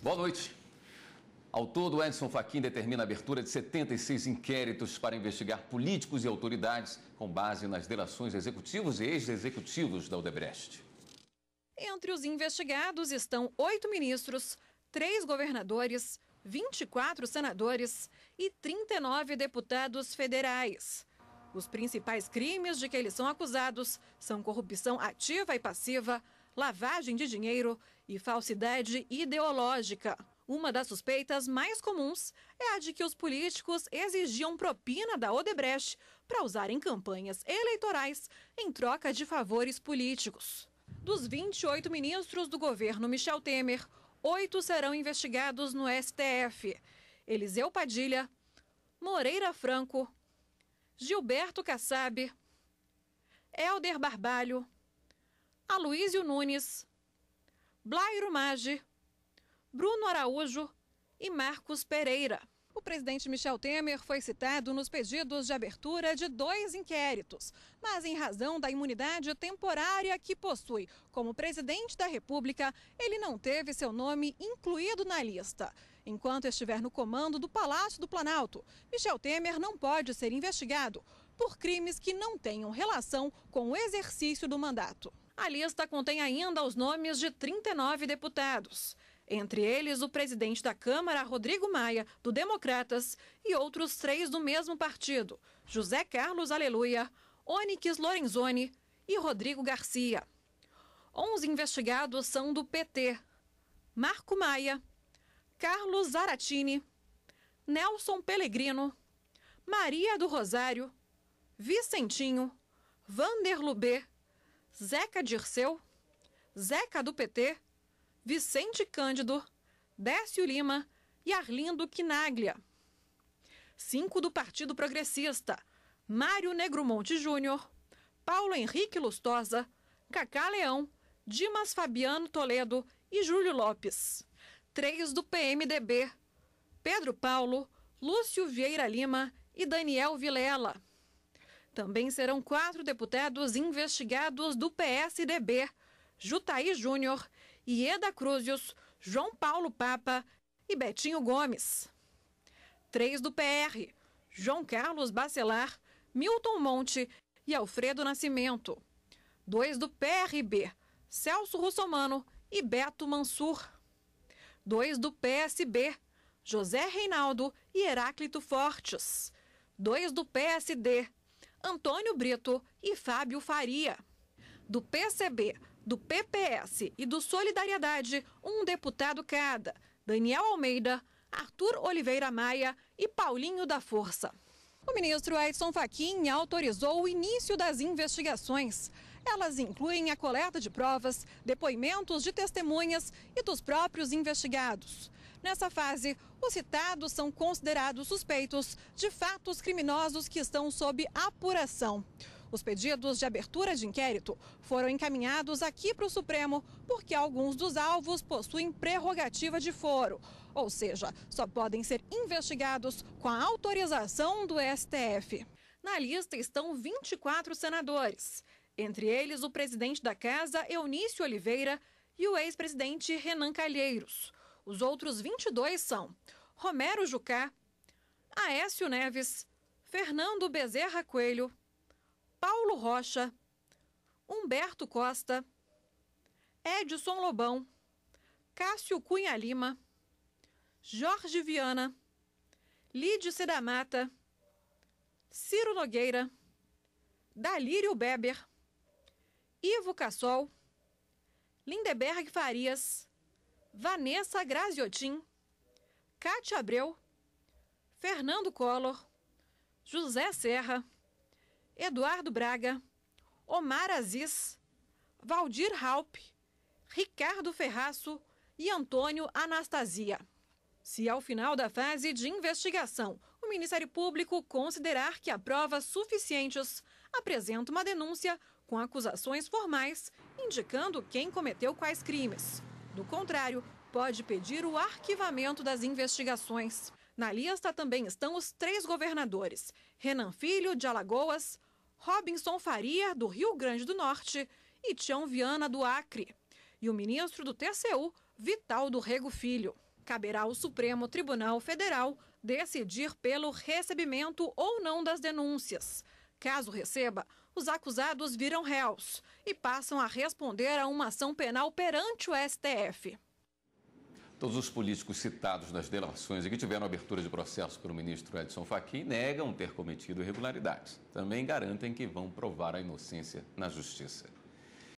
Boa noite. Ao todo, Edson Fachin determina a abertura de 76 inquéritos para investigar políticos e autoridades com base nas delações executivos e ex-executivos da Odebrecht. Entre os investigados estão oito ministros, três governadores, 24 senadores e 39 deputados federais. Os principais crimes de que eles são acusados são corrupção ativa e passiva, lavagem de dinheiro e falsidade ideológica. Uma das suspeitas mais comuns é a de que os políticos exigiam propina da Odebrecht para usar em campanhas eleitorais em troca de favores políticos. Dos 28 ministros do governo Michel Temer, oito serão investigados no STF: Eliseu Padilha, Moreira Franco, Gilberto Kassab, Elder Barbalho, Aloísio Nunes, Blairo Maggi, Bruno Araújo e Marcos Pereira. O presidente Michel Temer foi citado nos pedidos de abertura de dois inquéritos, mas em razão da imunidade temporária que possui como presidente da República, ele não teve seu nome incluído na lista. Enquanto estiver no comando do Palácio do Planalto, Michel Temer não pode ser investigado por crimes que não tenham relação com o exercício do mandato. A lista contém ainda os nomes de 39 deputados entre eles o presidente da Câmara, Rodrigo Maia, do Democratas, e outros três do mesmo partido, José Carlos Aleluia, Onyx Lorenzoni e Rodrigo Garcia. Onze investigados são do PT, Marco Maia, Carlos Zaratini, Nelson Pellegrino, Maria do Rosário, Vicentinho, Vander Lubê, Zeca Dirceu, Zeca do PT, Vicente Cândido, Décio Lima e Arlindo Quinaglia. Cinco do Partido Progressista, Mário Negromonte Júnior, Paulo Henrique Lustosa, Cacá Leão, Dimas Fabiano Toledo e Júlio Lopes três do PMDB: Pedro Paulo, Lúcio Vieira Lima e Daniel Vilela. Também serão quatro deputados investigados do PSDB: Jutaí Júnior, Ieda Cruzios, João Paulo Papa e Betinho Gomes. Três do PR: João Carlos Bacelar, Milton Monte e Alfredo Nascimento. Dois do PRB: Celso Russomano e Beto Mansur dois do PSB, José Reinaldo e Heráclito Fortes, dois do PSD, Antônio Brito e Fábio Faria. Do PCB, do PPS e do Solidariedade, um deputado cada, Daniel Almeida, Arthur Oliveira Maia e Paulinho da Força. O ministro Edson Fachin autorizou o início das investigações. Elas incluem a coleta de provas, depoimentos de testemunhas e dos próprios investigados. Nessa fase, os citados são considerados suspeitos de fatos criminosos que estão sob apuração. Os pedidos de abertura de inquérito foram encaminhados aqui para o Supremo, porque alguns dos alvos possuem prerrogativa de foro, ou seja, só podem ser investigados com a autorização do STF. Na lista estão 24 senadores. Entre eles, o presidente da casa, Eunício Oliveira, e o ex-presidente Renan Calheiros. Os outros 22 são Romero Jucá, Aécio Neves, Fernando Bezerra Coelho, Paulo Rocha, Humberto Costa, Edson Lobão, Cássio Cunha Lima, Jorge Viana, Lídio da Mata, Ciro Nogueira, Dalírio Beber, Ivo Cassol, Lindeberg Farias, Vanessa Graziotin, Cátia Abreu, Fernando Collor, José Serra, Eduardo Braga, Omar Aziz, Valdir Halp, Ricardo Ferraço e Antônio Anastasia. Se ao é final da fase de investigação o Ministério Público considerar que há provas suficientes, apresenta uma denúncia com acusações formais, indicando quem cometeu quais crimes. Do contrário, pode pedir o arquivamento das investigações. Na lista também estão os três governadores: Renan Filho, de Alagoas, Robinson Faria, do Rio Grande do Norte, e Tião Viana, do Acre. E o ministro do TCU, Vital do Rego Filho. Caberá ao Supremo Tribunal Federal decidir pelo recebimento ou não das denúncias. Caso receba, os acusados viram réus e passam a responder a uma ação penal perante o STF. Todos os políticos citados nas delações e que tiveram abertura de processo pelo ministro Edson Fachin negam ter cometido irregularidades. Também garantem que vão provar a inocência na justiça.